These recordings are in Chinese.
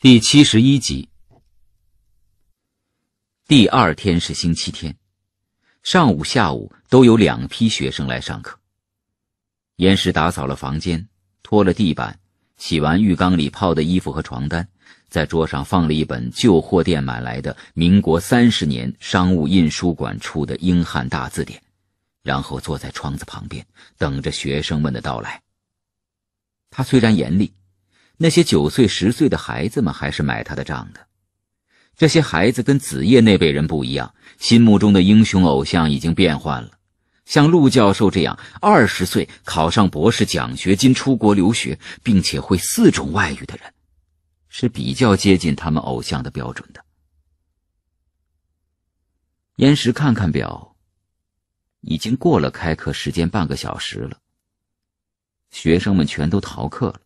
第七十一集。第二天是星期天，上午、下午都有两批学生来上课。严师打扫了房间，拖了地板，洗完浴缸里泡的衣服和床单，在桌上放了一本旧货店买来的民国三十年商务印书馆出的英汉大字典，然后坐在窗子旁边等着学生们的到来。他虽然严厉。那些九岁、十岁的孩子们还是买他的账的。这些孩子跟子夜那辈人不一样，心目中的英雄偶像已经变换了。像陆教授这样二十岁考上博士、奖学金出国留学，并且会四种外语的人，是比较接近他们偶像的标准的。岩石看看表，已经过了开课时间半个小时了。学生们全都逃课了。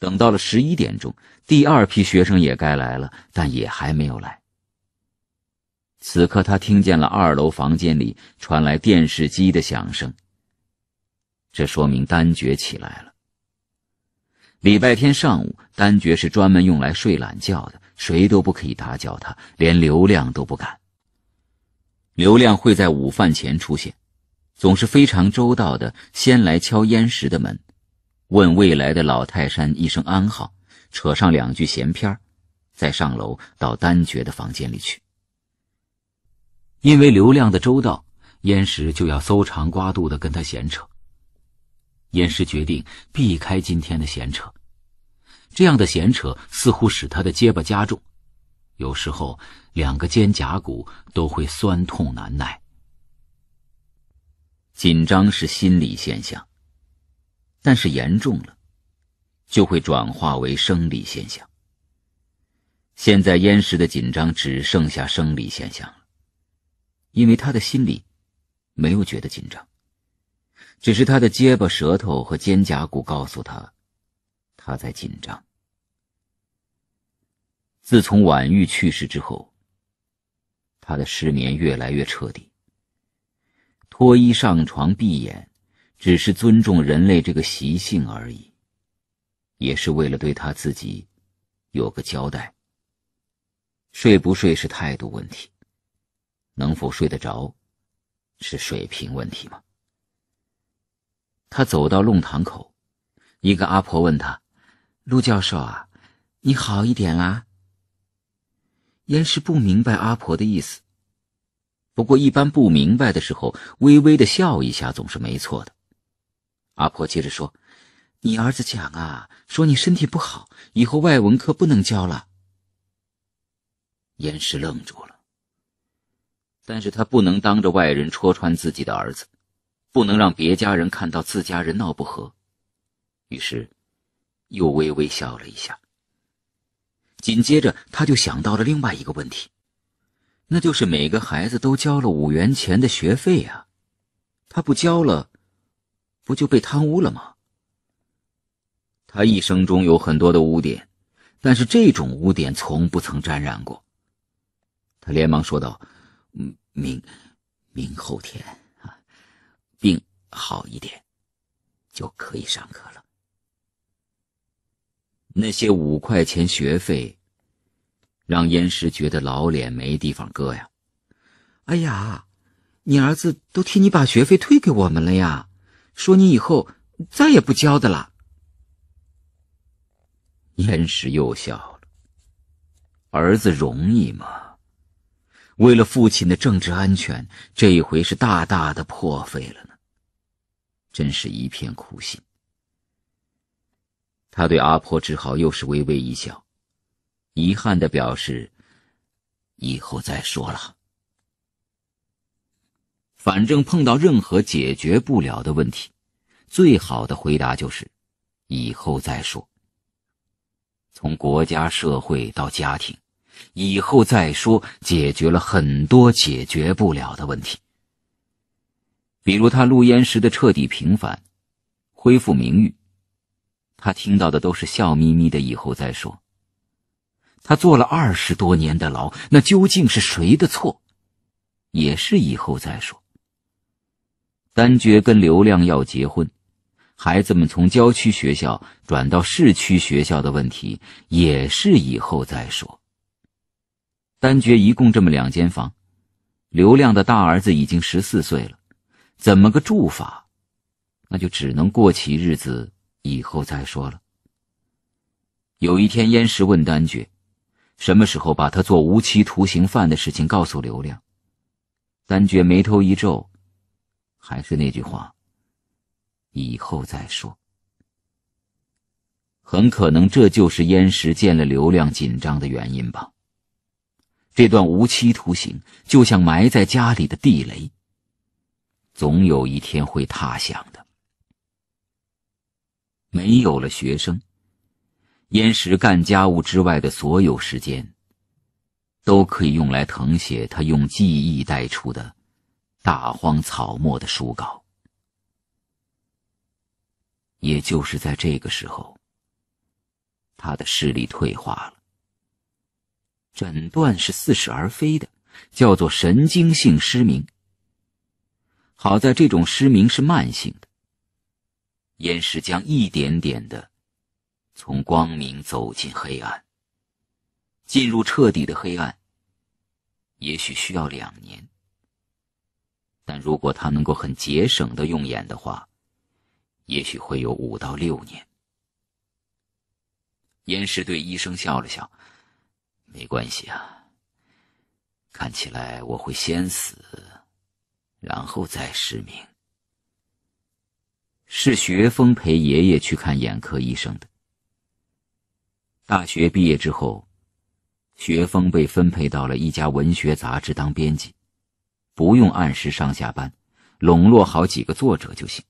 等到了十一点钟，第二批学生也该来了，但也还没有来。此刻，他听见了二楼房间里传来电视机的响声。这说明丹珏起来了。礼拜天上午，丹珏是专门用来睡懒觉的，谁都不可以打搅他，连刘亮都不敢。刘亮会在午饭前出现，总是非常周到的先来敲烟石的门。问未来的老泰山一声安好，扯上两句闲篇再上楼到丹珏的房间里去。因为刘亮的周到，燕石就要搜肠刮肚的跟他闲扯。燕石决定避开今天的闲扯，这样的闲扯似乎使他的结巴加重，有时候两个肩胛骨都会酸痛难耐。紧张是心理现象。但是严重了，就会转化为生理现象。现在燕石的紧张只剩下生理现象了，因为他的心里没有觉得紧张，只是他的结巴、舌头和肩胛骨告诉他他在紧张。自从婉玉去世之后，他的失眠越来越彻底。脱衣上床，闭眼。只是尊重人类这个习性而已，也是为了对他自己有个交代。睡不睡是态度问题，能否睡得着是水平问题吗？他走到弄堂口，一个阿婆问他：“陆教授啊，你好一点啦？”严氏不明白阿婆的意思，不过一般不明白的时候，微微的笑一下总是没错的。阿婆接着说：“你儿子讲啊，说你身体不好，以后外文科不能教了。”严氏愣住了，但是他不能当着外人戳穿自己的儿子，不能让别家人看到自家人闹不和，于是又微微笑了一下。紧接着，他就想到了另外一个问题，那就是每个孩子都交了五元钱的学费呀，他不交了。不就被贪污了吗？他一生中有很多的污点，但是这种污点从不曾沾染过。他连忙说道：“明明后天啊，病好一点就可以上课了。”那些五块钱学费，让严师觉得老脸没地方搁呀！哎呀，你儿子都替你把学费退给我们了呀！说：“你以后再也不教的了。”严实又笑了。儿子容易吗？为了父亲的政治安全，这一回是大大的破费了呢。真是一片苦心。他对阿婆只好又是微微一笑，遗憾的表示：“以后再说了。”反正碰到任何解决不了的问题。最好的回答就是“以后再说”。从国家、社会到家庭，以后再说，解决了很多解决不了的问题。比如他录音时的彻底平反、恢复名誉，他听到的都是笑眯眯的“以后再说”。他坐了二十多年的牢，那究竟是谁的错？也是“以后再说”。丹珏跟刘亮要结婚。孩子们从郊区学校转到市区学校的问题也是以后再说。丹珏一共这么两间房，刘亮的大儿子已经十四岁了，怎么个住法？那就只能过起日子，以后再说了。有一天，燕石问丹珏：“什么时候把他做无期徒刑犯的事情告诉刘亮？”丹珏眉头一皱，还是那句话。以后再说。很可能这就是燕石见了流量紧张的原因吧。这段无期徒刑就像埋在家里的地雷，总有一天会塌响的。没有了学生，燕石干家务之外的所有时间，都可以用来誊写他用记忆带出的《大荒草漠的书稿。也就是在这个时候，他的视力退化了。诊断是似是而非的，叫做神经性失明。好在这种失明是慢性的，严世将一点点的从光明走进黑暗，进入彻底的黑暗，也许需要两年。但如果他能够很节省的用眼的话。也许会有五到六年。严石对医生笑了笑：“没关系啊，看起来我会先死，然后再失明。”是学峰陪爷爷去看眼科医生的。大学毕业之后，学峰被分配到了一家文学杂志当编辑，不用按时上下班，笼络好几个作者就行。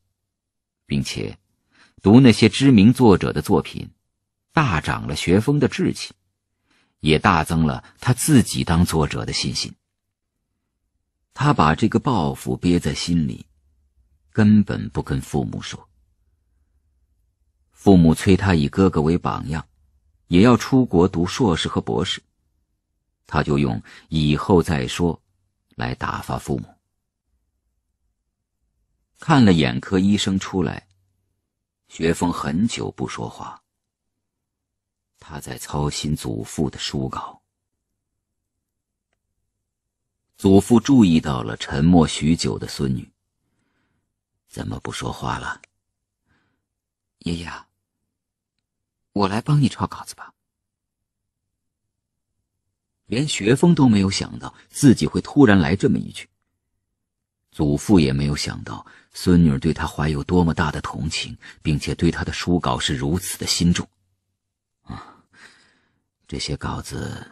并且，读那些知名作者的作品，大涨了学风的志气，也大增了他自己当作者的信心。他把这个抱负憋在心里，根本不跟父母说。父母催他以哥哥为榜样，也要出国读硕士和博士，他就用“以后再说”来打发父母。看了眼科医生出来，学峰很久不说话。他在操心祖父的书稿。祖父注意到了沉默许久的孙女，怎么不说话了？爷爷，我来帮你抄稿子吧。连学峰都没有想到自己会突然来这么一句。祖父也没有想到，孙女对他怀有多么大的同情，并且对他的书稿是如此的心重。啊，这些稿子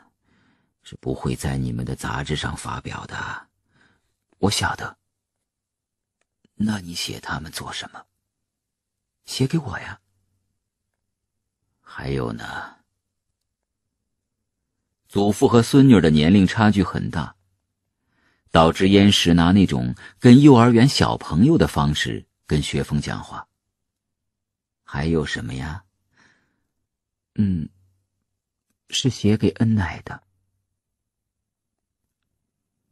是不会在你们的杂志上发表的，我晓得。那你写他们做什么？写给我呀。还有呢？祖父和孙女的年龄差距很大。导致燕石拿那种跟幼儿园小朋友的方式跟学峰讲话。还有什么呀？嗯，是写给恩奶的。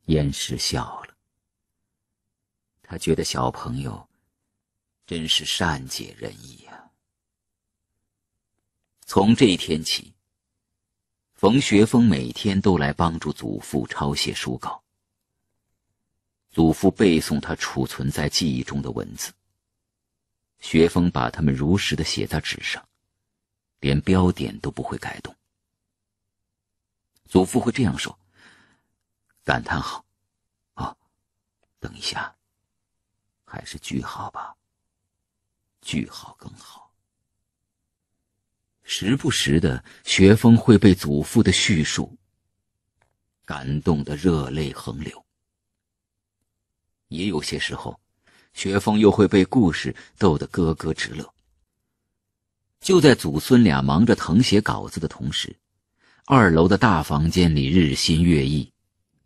燕石笑了，他觉得小朋友真是善解人意啊。从这一天起，冯学峰每天都来帮助祖父抄写书稿。祖父背诵他储存在记忆中的文字。学峰把他们如实的写在纸上，连标点都不会改动。祖父会这样说：“感叹号，哦，等一下，还是句号吧。句号更好。”时不时的，学峰会被祖父的叙述感动的热泪横流。也有些时候，雪峰又会被故事逗得咯咯直乐。就在祖孙俩忙着誊写稿子的同时，二楼的大房间里日新月异，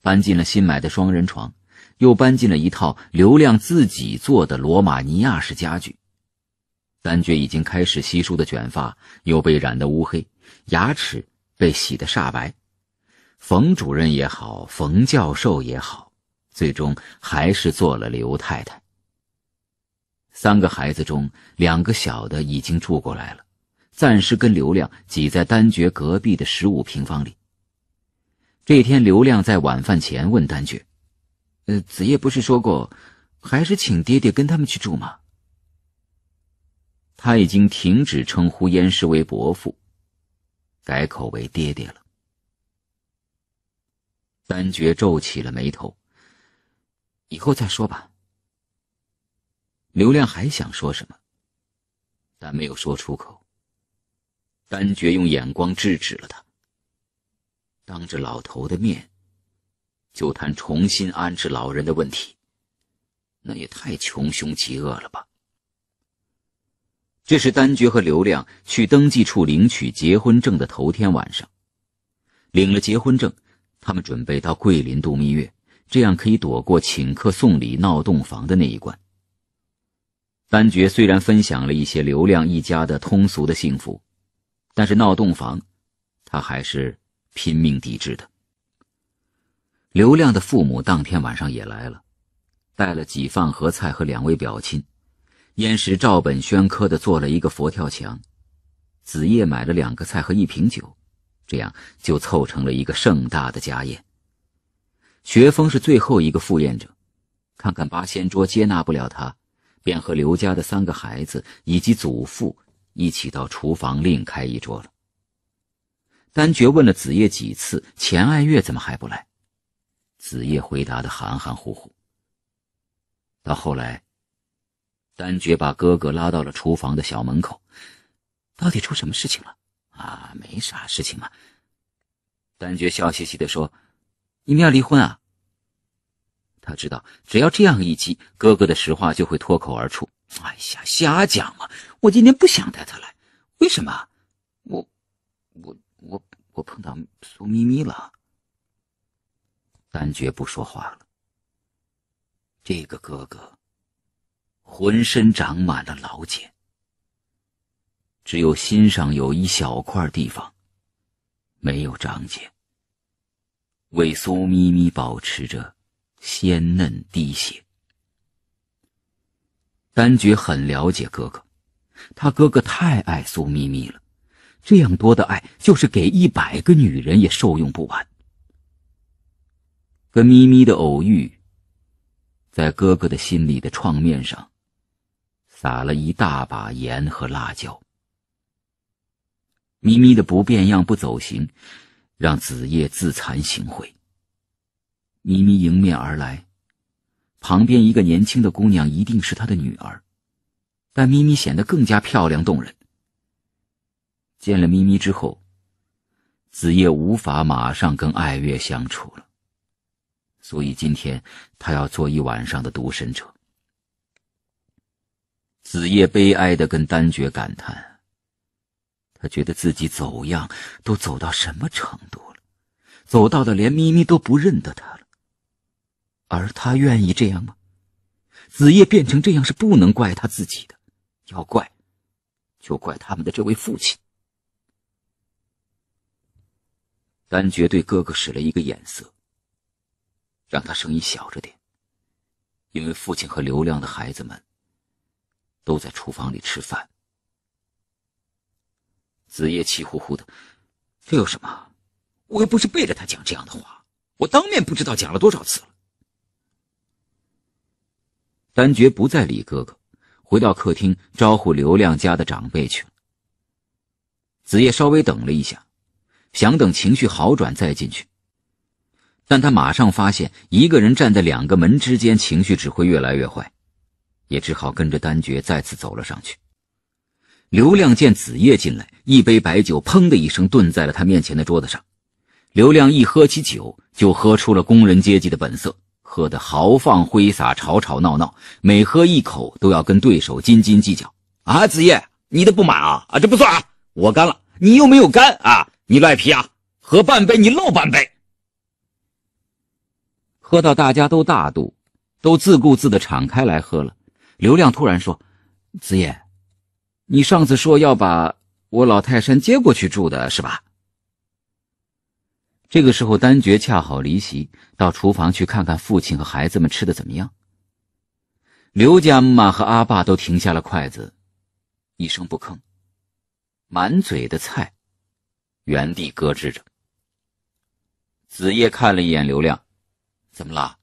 搬进了新买的双人床，又搬进了一套刘亮自己做的罗马尼亚式家具。丹珏已经开始稀疏的卷发又被染得乌黑，牙齿被洗得煞白。冯主任也好，冯教授也好。最终还是做了刘太太。三个孩子中，两个小的已经住过来了，暂时跟刘亮挤在丹珏隔壁的十五平方里。这天，刘亮在晚饭前问丹珏：“呃，子夜不是说过，还是请爹爹跟他们去住吗？”他已经停止称呼燕师为伯父，改口为爹爹了。丹珏皱起了眉头。以后再说吧。刘亮还想说什么，但没有说出口。丹珏用眼光制止了他。当着老头的面，就谈重新安置老人的问题，那也太穷凶极恶了吧？这是丹珏和刘亮去登记处领取结婚证的头天晚上。领了结婚证，他们准备到桂林度蜜月。这样可以躲过请客送礼、闹洞房的那一关。丹珏虽然分享了一些刘亮一家的通俗的幸福，但是闹洞房，他还是拼命抵制的。刘亮的父母当天晚上也来了，带了几饭盒菜和两位表亲。燕石照本宣科的做了一个佛跳墙，子夜买了两个菜和一瓶酒，这样就凑成了一个盛大的家宴。学峰是最后一个赴宴者，看看八仙桌接纳不了他，便和刘家的三个孩子以及祖父一起到厨房另开一桌了。丹珏问了子夜几次，钱爱月怎么还不来？子夜回答的含含糊糊。到后来，丹珏把哥哥拉到了厨房的小门口，到底出什么事情了？啊，没啥事情嘛。丹珏笑嘻嘻的说。你们要离婚啊？他知道，只要这样一激，哥哥的实话就会脱口而出。哎呀，瞎讲嘛！我今天不想带他来，为什么？我、我、我、我碰到苏咪咪了。丹绝不说话了。这个哥哥浑身长满了老茧，只有心上有一小块地方没有长茧。为苏咪咪保持着鲜嫩滴血。丹珏很了解哥哥，他哥哥太爱苏咪咪了，这样多的爱就是给一百个女人也受用不完。跟咪咪的偶遇，在哥哥的心里的创面上，撒了一大把盐和辣椒。咪咪的不变样不走形。让子夜自惭形秽。咪咪迎面而来，旁边一个年轻的姑娘，一定是她的女儿，但咪咪显得更加漂亮动人。见了咪咪之后，子夜无法马上跟爱月相处了，所以今天他要做一晚上的独身者。子夜悲哀的跟丹珏感叹。他觉得自己走样，都走到什么程度了？走到的连咪咪都不认得他了。而他愿意这样吗？子夜变成这样是不能怪他自己的，要怪，就怪他们的这位父亲。丹珏对哥哥使了一个眼色，让他声音小着点，因为父亲和刘亮的孩子们都在厨房里吃饭。子夜气呼呼的，这有什么？我又不是背着他讲这样的话，我当面不知道讲了多少次了。丹珏不再理哥哥，回到客厅招呼刘亮家的长辈去了。子夜稍微等了一下，想等情绪好转再进去，但他马上发现一个人站在两个门之间，情绪只会越来越坏，也只好跟着丹珏再次走了上去。刘亮见子夜进来，一杯白酒，砰的一声，顿在了他面前的桌子上。刘亮一喝起酒，就喝出了工人阶级的本色，喝得豪放挥洒，吵吵闹闹，每喝一口都要跟对手斤斤计较。啊，子夜，你的不满啊啊，这不算啊，我干了，你又没有干啊，你赖皮啊，喝半杯你漏半杯。喝到大家都大度，都自顾自的敞开来喝了，刘亮突然说：“子夜。”你上次说要把我老泰山接过去住的是吧？这个时候，丹珏恰好离席，到厨房去看看父亲和孩子们吃的怎么样。刘家姆妈和阿爸都停下了筷子，一声不吭，满嘴的菜，原地搁置着。子夜看了一眼刘亮，怎么了？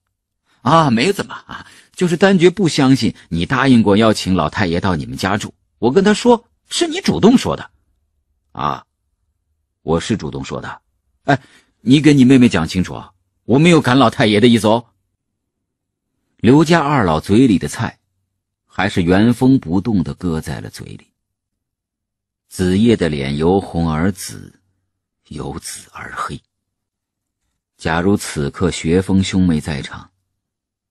啊，没怎么啊，就是丹珏不相信你答应过要请老太爷到你们家住。我跟他说，是你主动说的，啊，我是主动说的。哎，你跟你妹妹讲清楚，我没有赶老太爷的意思。哦。刘家二老嘴里的菜，还是原封不动的搁在了嘴里。子夜的脸由红而紫，由紫而黑。假如此刻学峰兄妹在场，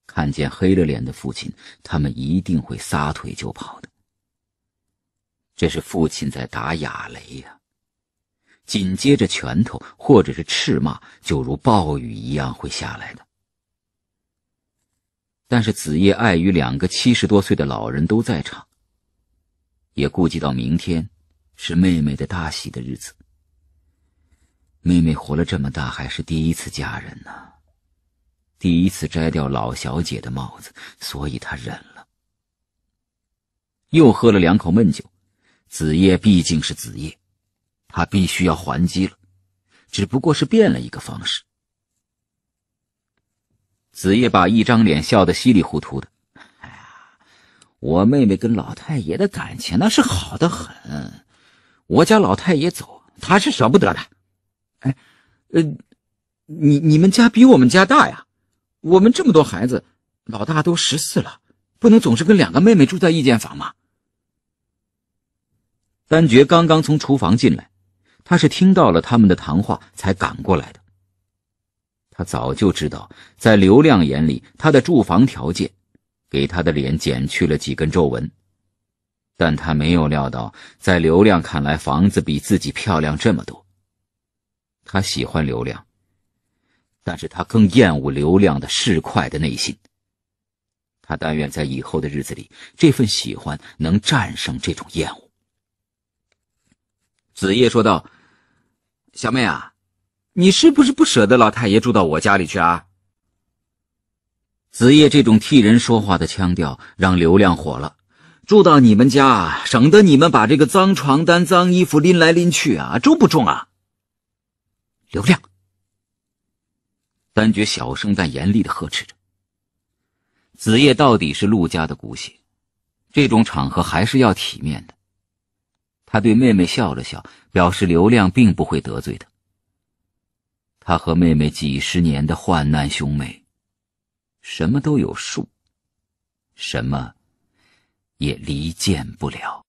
看见黑了脸的父亲，他们一定会撒腿就跑的。这是父亲在打哑雷呀！紧接着，拳头或者是斥骂，就如暴雨一样会下来的。但是子夜碍于两个七十多岁的老人都在场，也顾及到明天是妹妹的大喜的日子，妹妹活了这么大还是第一次嫁人呢，第一次摘掉老小姐的帽子，所以她忍了，又喝了两口闷酒。子夜毕竟是子夜，他必须要还击了，只不过是变了一个方式。子夜把一张脸笑得稀里糊涂的。哎呀，我妹妹跟老太爷的感情那是好的很，我家老太爷走，他是舍不得的。哎，呃，你你们家比我们家大呀，我们这么多孩子，老大都十四了，不能总是跟两个妹妹住在一间房吗？三觉刚刚从厨房进来，他是听到了他们的谈话才赶过来的。他早就知道，在刘亮眼里，他的住房条件给他的脸减去了几根皱纹，但他没有料到，在刘亮看来，房子比自己漂亮这么多。他喜欢刘亮，但是他更厌恶刘亮的市侩的内心。他但愿在以后的日子里，这份喜欢能战胜这种厌恶。子夜说道：“小妹啊，你是不是不舍得老太爷住到我家里去啊？”子夜这种替人说话的腔调让刘亮火了：“住到你们家，省得你们把这个脏床单、脏衣服拎来拎去啊，重不重啊？”刘亮，丹珏小声但严厉的呵斥着：“子夜到底是陆家的骨血，这种场合还是要体面的。”他对妹妹笑了笑，表示刘亮并不会得罪他。他和妹妹几十年的患难兄妹，什么都有数，什么也离间不了。